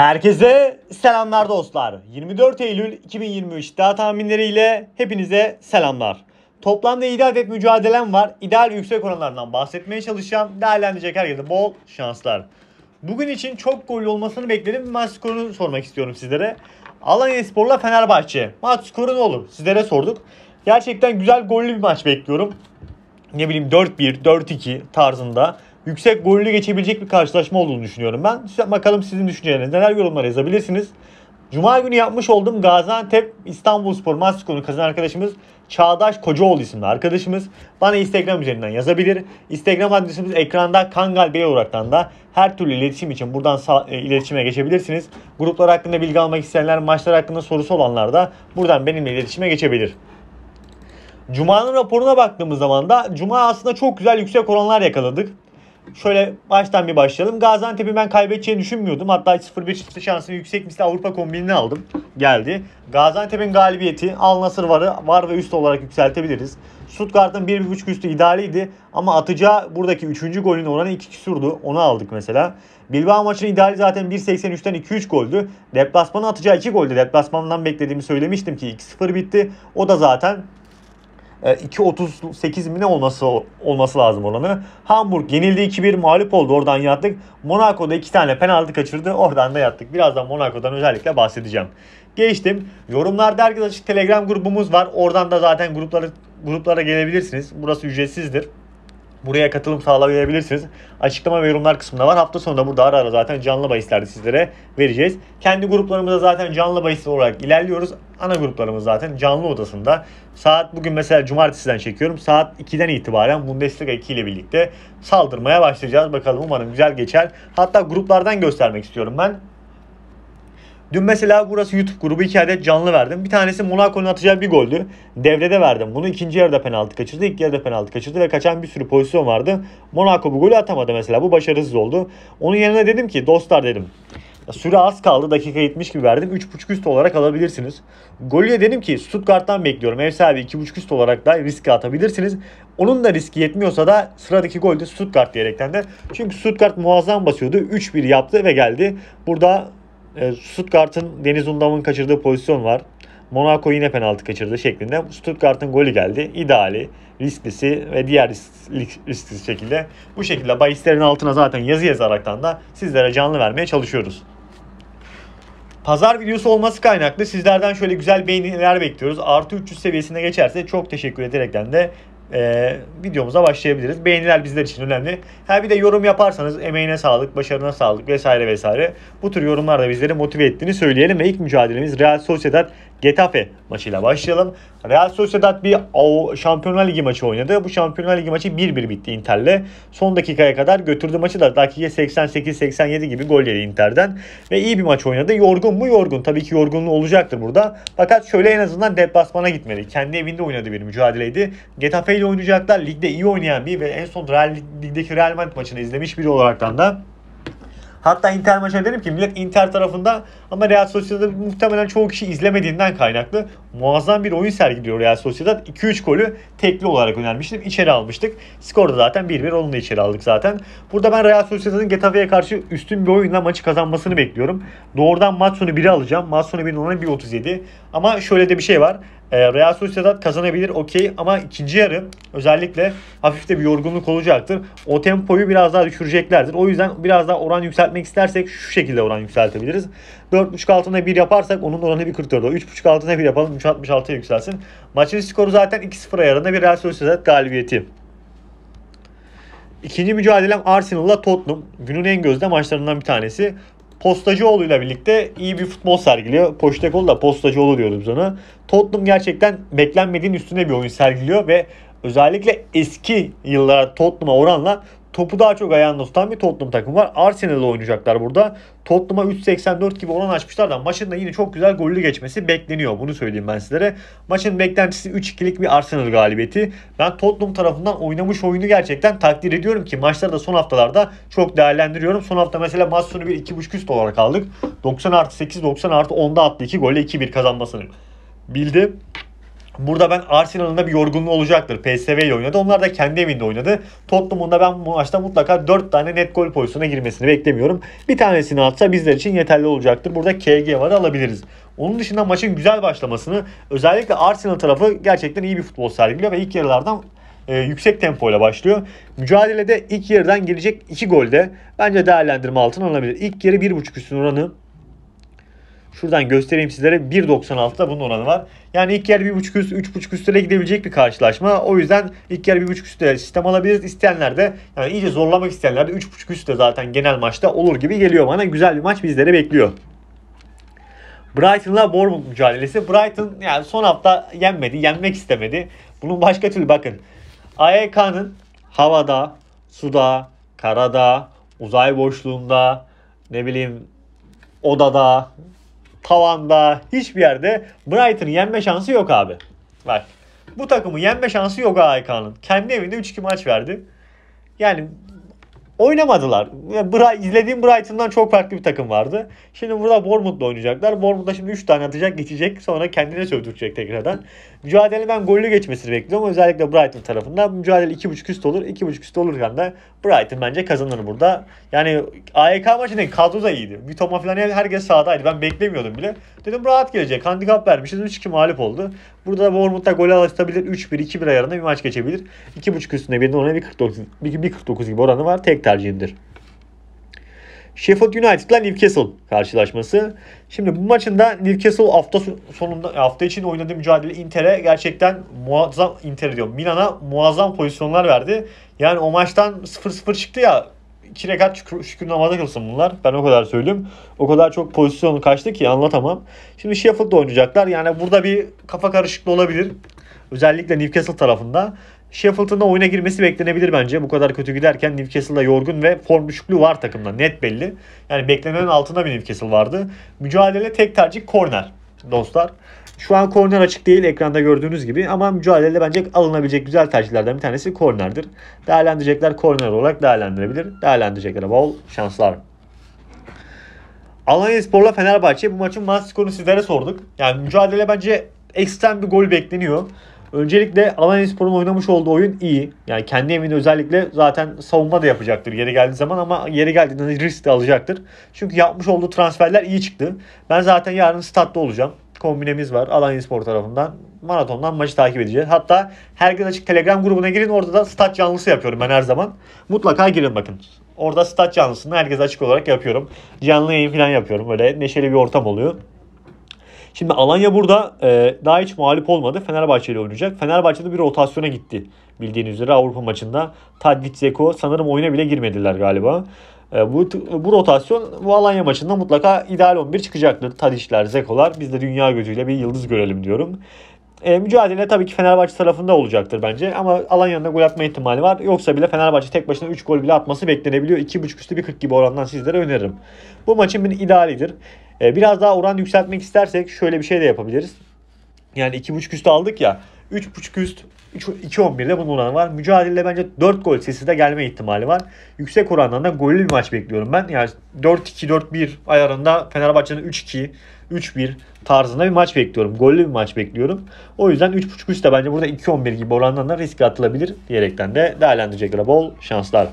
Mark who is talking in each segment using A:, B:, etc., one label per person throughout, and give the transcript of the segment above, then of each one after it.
A: Herkese selamlar dostlar. 24 Eylül 2023 daha tahminleriyle hepinize selamlar. Toplamda 7 adet mücadelem var. İdeal yüksek oranlardan bahsetmeye çalışacağım. Değerlendirecek herkese bol şanslar. Bugün için çok gol olmasını bekledim. maç skorunu sormak istiyorum sizlere. Alanya Spor'la Fenerbahçe. Maç skoru ne olur? Sizlere sorduk. Gerçekten güzel gollü bir maç bekliyorum. Ne bileyim 4-1, 4-2 tarzında yüksek gollü geçebilecek bir karşılaşma olduğunu düşünüyorum ben. Size, bakalım sizin düşünceleriniz neler yorumlara yazabilirsiniz. Cuma günü yapmış olduğum Gaziantep İstanbulspor maç konu kazanan arkadaşımız Çağdaş Kocaoğlu isimli arkadaşımız bana Instagram üzerinden yazabilir. Instagram adresimiz ekranda Kangal Bey olaraktan da her türlü iletişim için buradan sağ, e, iletişime geçebilirsiniz. Gruplar hakkında bilgi almak isteyenler, maçlar hakkında sorusu olanlar da buradan benimle iletişime geçebilir. Cuma'nın raporuna baktığımız zaman da Cuma aslında çok güzel yüksek oranlar yakaladık. Şöyle baştan bir başlayalım. Gaziantep'i ben kaybedeceğini düşünmüyordum. Hatta 0 5 çıktı şansı yüksek misli Avrupa kombinini aldım. Geldi. Gaziantep'in galibiyeti Al Nasır varı var ve üst olarak yükseltebiliriz. Stuttgart'ın 1.5 üstü idealiydi ama atacağı buradaki 3. golün oranı 2 küsurdu. Onu aldık mesela. Bilbao maçının ideali zaten 1.83'ten 2-3 goldü. Deplasmanı atacağı 2 goldü. Deplasmandan beklediğimi söylemiştim ki 2-0 bitti. O da zaten 2.38 e, mi ne olması olması lazım oranı. Hamburg yenildi 2-1 mağlup oldu oradan yattık. Monaco'da 2 tane penaltı kaçırdı oradan da yattık. Birazdan Monaco'dan özellikle bahsedeceğim. Geçtim. Yorumlarda herkes açık Telegram grubumuz var. Oradan da zaten gruplara gruplara gelebilirsiniz. Burası ücretsizdir. Buraya katılım sağlayabilirsiniz. Açıklama ve yorumlar kısmında var. Hafta sonunda burada ara ara zaten canlı bahislerde sizlere vereceğiz. Kendi gruplarımızda zaten canlı bahis olarak ilerliyoruz. Ana gruplarımız zaten canlı odasında. Saat bugün mesela cumartesiden çekiyorum. Saat 2'den itibaren Bundesliga 2 ile birlikte saldırmaya başlayacağız. Bakalım umarım güzel geçer. Hatta gruplardan göstermek istiyorum ben. Dün mesela burası YouTube grubu iki adet canlı verdim. Bir tanesi Monaco'nun atacağı bir goldü. Devrede verdim bunu. ikinci yarıda penaltı kaçırdı. İlk yarıda penaltı kaçırdı ve kaçan bir sürü pozisyon vardı. Monaco bu golü atamadı mesela. Bu başarısız oldu. Onun yerine dedim ki dostlar dedim. Süre az kaldı. Dakika 70 gibi verdim. 3.5 üst olarak alabilirsiniz. Golüye dedim ki Stuttgart'tan bekliyorum. Ev sahibi 2.5 üst olarak da riske atabilirsiniz. Onun da riski yetmiyorsa da sıradaki gol de Stuttgart diyerekten de. Çünkü Stuttgart muazzam basıyordu. 3-1 yaptı ve geldi. Burada e, Stuttgart'ın Deniz Undam'ın kaçırdığı pozisyon var. Monaco yine penaltı kaçırdı şeklinde. Stuttgart'ın golü geldi. İdeali, risklisi ve diğer risk, risklisi şekilde. Bu şekilde bahislerin altına zaten yazı yazaraktan da sizlere canlı vermeye çalışıyoruz. Pazar videosu olması kaynaklı sizlerden şöyle güzel beğeniler bekliyoruz. Artı 300 seviyesine geçerse çok teşekkür ederekten de e, videomuza başlayabiliriz. Beğeniler bizler için önemli. Ha bir de yorum yaparsanız emeğine sağlık, başarına sağlık vesaire vesaire. Bu tür yorumlar da bizleri motive ettiğini söyleyelim ve ilk mücadelemiz Real Sociedad Getafe maçıyla başlayalım. Real Sociedad bir Şampiyonlar Ligi maçı oynadı. Bu Şampiyonlar Ligi maçı 1-1 bitti Inter'le. Son dakikaya kadar götürdü maçı da dakika 88-87 gibi gol yedi Inter'den. Ve iyi bir maç oynadı. Yorgun mu? Yorgun. Tabii ki yorgunluğu olacaktır burada. Fakat şöyle en azından deplasmana gitmedi. Kendi evinde oynadı bir mücadeleydi. Getafe ile oynayacaklar. Ligde iyi oynayan bir ve en son Real, ligdeki Real Madrid maçını izlemiş biri olaraktan da Hatta Inter maçına derim ki millet Inter tarafında ama Real Sociedad'ı muhtemelen çoğu kişi izlemediğinden kaynaklı muazzam bir oyun sergiliyor Real Sociedad. 2-3 golü tekli olarak önermiştim. İçeri almıştık. Skorda zaten 1-1 onu da içeri aldık zaten. Burada ben Real Sociedad'ın Getafe'ye karşı üstün bir oyunla maçı kazanmasını bekliyorum. Doğrudan maç sonu 1'i alacağım. Maç sonu 1'in 1.37. Ama şöyle de bir şey var. Ee, Real Sociedad kazanabilir okey ama ikinci yarı özellikle hafif de bir yorgunluk olacaktır. O tempoyu biraz daha düşüreceklerdir. O yüzden biraz daha oran yükseltmek istersek şu şekilde oran yükseltebiliriz. 4.5 altına 1 yaparsak onun oranı 1.44 3.5 altına 1 yapalım 3.66'ya yükselsin. Maçın skoru zaten 2-0 ayarında bir Real Sociedad galibiyeti. İkinci mücadelem Arsenal'la Tottenham. Günün en gözde maçlarından bir tanesi. Postacıoğlu ile birlikte iyi bir futbol sergiliyor. Postecoglou da Postacıoğlu diyordum sana. Tottenham gerçekten beklenmediğin üstüne bir oyun sergiliyor ve özellikle eski yıllara Tottenham'a oranla topu daha çok ayağında tutan bir Tottenham takım var. Arsenal'la oynayacaklar burada. Tottenham'a 3.84 gibi olan açmışlar da maçın da yine çok güzel gollü geçmesi bekleniyor. Bunu söyleyeyim ben sizlere. Maçın beklentisi 3-2'lik bir Arsenal galibiyeti. Ben Tottenham tarafından oynamış oyunu gerçekten takdir ediyorum ki maçları da son haftalarda çok değerlendiriyorum. Son hafta mesela maç sonu bir 2.5 üst olarak aldık. 90 artı 8, 90 artı 10'da attı 2 golle 2-1 kazanmasını bildi. Burada ben Arsenal'ın da bir yorgunluğu olacaktır. PSV ile oynadı. Onlar da kendi evinde oynadı. Tottenham'ın da ben bu maçta mutlaka 4 tane net gol pozisyona girmesini beklemiyorum. Bir tanesini atsa bizler için yeterli olacaktır. Burada KG var alabiliriz. Onun dışında maçın güzel başlamasını özellikle Arsenal tarafı gerçekten iyi bir futbol sergiliyor ve ilk yarılardan e, yüksek ile başlıyor. Mücadelede ilk yarıdan gelecek 2 golde bence değerlendirme altına alınabilir. İlk yarı 1.5 üstün oranı Şuradan göstereyim sizlere 1.96'da bunun oranı var. Yani ilk yer 1.5 üst 3.5 üstüne gidebilecek bir karşılaşma. O yüzden ilk yer 1.5 üstüne sistem alabiliriz. İsteyenler de yani iyice zorlamak isteyenler de 3.5 üstü zaten genel maçta olur gibi geliyor bana. Güzel bir maç bizlere bekliyor. Brighton'la Bournemouth mücadelesi. Brighton yani son hafta yenmedi, yenmek istemedi. Bunun başka türlü bakın. AEK'nın havada, suda, karada, uzay boşluğunda, ne bileyim odada, tavanda, hiçbir yerde Brighton'ı yenme şansı yok abi. Bak bu takımı yenme şansı yok Aykan'ın Kendi evinde 3-2 maç verdi. Yani oynamadılar. Yani Bright, izlediğim Brighton'dan çok farklı bir takım vardı. Şimdi burada Bournemouth'la oynayacaklar. Bournemouth'da şimdi 3 tane atacak geçecek. Sonra kendine sövdürecek tekrardan. Mücadele ben gollü geçmesini bekliyorum. Özellikle Brighton tarafından. Mücadele 2.5 üst olur. 2.5 üst olurken de Brighton bence kazanır burada. Yani AEK maçında kadro da iyiydi. Mitoma falan herkes sahadaydı. Ben beklemiyordum bile. Dedim rahat gelecek. Handikap vermişiz. 3-2 mağlup oldu. Burada da Bournemouth'ta gol alıştabilir. 3-1, 2-1 ayarında bir maç geçebilir. 2.5 üstünde birinin oranı 1.49 gibi oranı var. Tek tercihimdir. Sheffield United ile Newcastle karşılaşması. Şimdi bu maçında Newcastle hafta sonunda hafta için oynadığı mücadele Inter'e gerçekten muazzam Inter diyor. Milan'a muazzam pozisyonlar verdi. Yani o maçtan 0-0 çıktı ya iki rekat şükür, şükür namazda kılsın bunlar. Ben o kadar söyleyeyim. O kadar çok pozisyonu kaçtı ki anlatamam. Şimdi Sheffield'da oynayacaklar. Yani burada bir kafa karışıklığı olabilir. Özellikle Newcastle tarafında. Sheffield'ın oyuna girmesi beklenebilir bence. Bu kadar kötü giderken Newcastle'da yorgun ve form düşüklüğü var takımda. Net belli. Yani beklenenin altında bir Newcastle vardı. Mücadele tek tercih korner dostlar. Şu an korner açık değil ekranda gördüğünüz gibi ama mücadelede bence alınabilecek güzel tercihlerden bir tanesi kornerdir. Değerlendirecekler korner olarak değerlendirebilir. Değerlendireceklere bol şanslar. Alanya Spor'la Fenerbahçe bu maçın maç skorunu sizlere sorduk. Yani mücadele bence ekstrem bir gol bekleniyor. Öncelikle Alanya Spor'un oynamış olduğu oyun iyi. Yani kendi evinde özellikle zaten savunma da yapacaktır yeri geldiği zaman ama yeri geldiğinde hani risk de alacaktır. Çünkü yapmış olduğu transferler iyi çıktı. Ben zaten yarın statta olacağım. Kombinemiz var Alanya Spor tarafından. Maratondan maçı takip edeceğiz. Hatta her gün açık telegram grubuna girin. Orada da stat canlısı yapıyorum ben her zaman. Mutlaka girin bakın. Orada stat canlısını herkes açık olarak yapıyorum. Canlı yayın falan yapıyorum. Böyle neşeli bir ortam oluyor. Şimdi Alanya burada e, daha hiç mağlup olmadı. Fenerbahçe ile oynayacak. Fenerbahçe'de bir rotasyona gitti. Bildiğiniz üzere Avrupa maçında Tadic, Zeko sanırım oyuna bile girmediler galiba. E, bu, bu rotasyon bu Alanya maçında mutlaka ideal 11 çıkacaktır. Tadic'ler, Zeko'lar. Biz de dünya gözüyle bir yıldız görelim diyorum. E, mücadele tabii ki Fenerbahçe tarafında olacaktır bence. Ama Alanya'nın da gol atma ihtimali var. Yoksa bile Fenerbahçe tek başına 3 gol bile atması beklenebiliyor. 2.5 üstü bir 40 gibi orandan sizlere öneririm. Bu maçın bir idealidir. Ee, biraz daha oran yükseltmek istersek şöyle bir şey de yapabiliriz. Yani 2.5 üstü aldık ya. 3.5 üst 2-11'de bunun oranı var. Mücadelede bence 4 gol sesi de gelme ihtimali var. Yüksek orandan da gollü bir maç bekliyorum ben. Yani 4-2-4-1 ayarında Fenerbahçe'nin 3-2, 3-1 tarzında bir maç bekliyorum. Gollü bir maç bekliyorum. O yüzden 3.5 üst de bence burada 2-11 gibi orandan da riske atılabilir diyerekten de değerlendirecekler bol şanslar.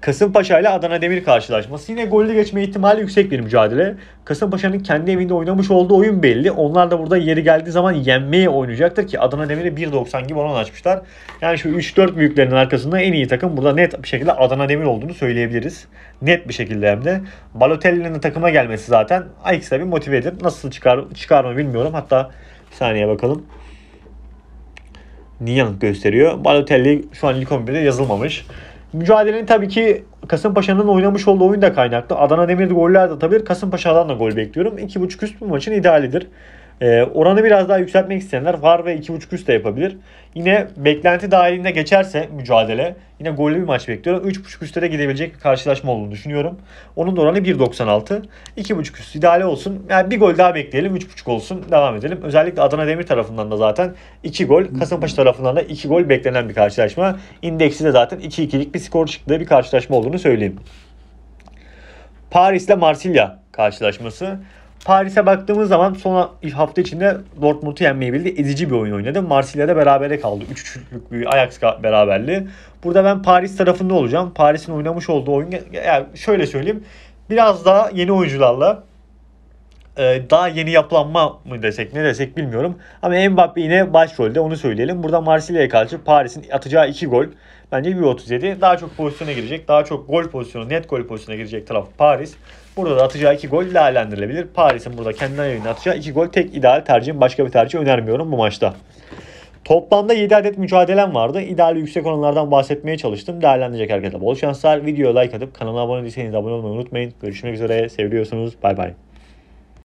A: Kasımpaşa ile Adana Demir karşılaşması. Yine gollü geçme ihtimali yüksek bir mücadele. Kasımpaşa'nın kendi evinde oynamış olduğu oyun belli. Onlar da burada yeri geldiği zaman yenmeye oynayacaktır ki Adana Demir'e 1.90 gibi oran açmışlar. Yani şu 3-4 büyüklerin arkasında en iyi takım burada net bir şekilde Adana Demir olduğunu söyleyebiliriz. Net bir şekilde hem de. Balotelli'nin takıma gelmesi zaten Ajax'a bir motive edip nasıl çıkar, çıkar mı bilmiyorum. Hatta bir saniye bakalım. Niyan gösteriyor. Balotelli şu an ilk 11'de yazılmamış. Mücadelenin tabii ki Kasımpaşa'nın oynamış olduğu oyun da kaynaklı. Adana Demir goller de tabii Kasımpaşa'dan da gol bekliyorum. 2.5 üst bu maçın idealidir. E, oranı biraz daha yükseltmek isteyenler var ve 2.5 üst de yapabilir. Yine beklenti dahilinde geçerse mücadele yine gollü bir maç bekliyorum. 3.5 üstte de gidebilecek bir karşılaşma olduğunu düşünüyorum. Onun da oranı 1.96. 2.5 üst ideale olsun. Yani bir gol daha bekleyelim. 3.5 olsun. Devam edelim. Özellikle Adana Demir tarafından da zaten 2 gol. Kasımpaşa tarafından da 2 gol beklenen bir karşılaşma. İndeksi de zaten 2-2'lik bir skor çıktığı bir karşılaşma olduğunu söyleyeyim. Paris ile Marsilya karşılaşması. Paris'e baktığımız zaman son hafta içinde Dortmund'u yenmeyi bildi. Ezici bir oyun oynadı. Marsilya'da berabere kaldı. 3-3'lük bir Ajax beraberliği. Burada ben Paris tarafında olacağım. Paris'in oynamış olduğu oyun yani şöyle söyleyeyim. Biraz daha yeni oyuncularla e, daha yeni yapılanma mı desek ne desek bilmiyorum. Ama Mbappe yine başrolde onu söyleyelim. Burada Marsilya'ya karşı Paris'in atacağı 2 gol Bence 1.37 daha çok pozisyona girecek. Daha çok gol pozisyonu, net gol pozisyona girecek taraf Paris. Burada da atacağı iki gol değerlendirilebilir. Paris'in burada kendinden yayına atacağı iki gol tek ideal tercihim. Başka bir tercih önermiyorum bu maçta. Toplamda 7 adet mücadelem vardı. İdeal yüksek oranlardan bahsetmeye çalıştım. Değerlendirecek herkese bol şanslar. Videoya like atıp kanala abone değilseniz abone olmayı unutmayın. Görüşmek üzere. Seviyorsunuz. Bay bay.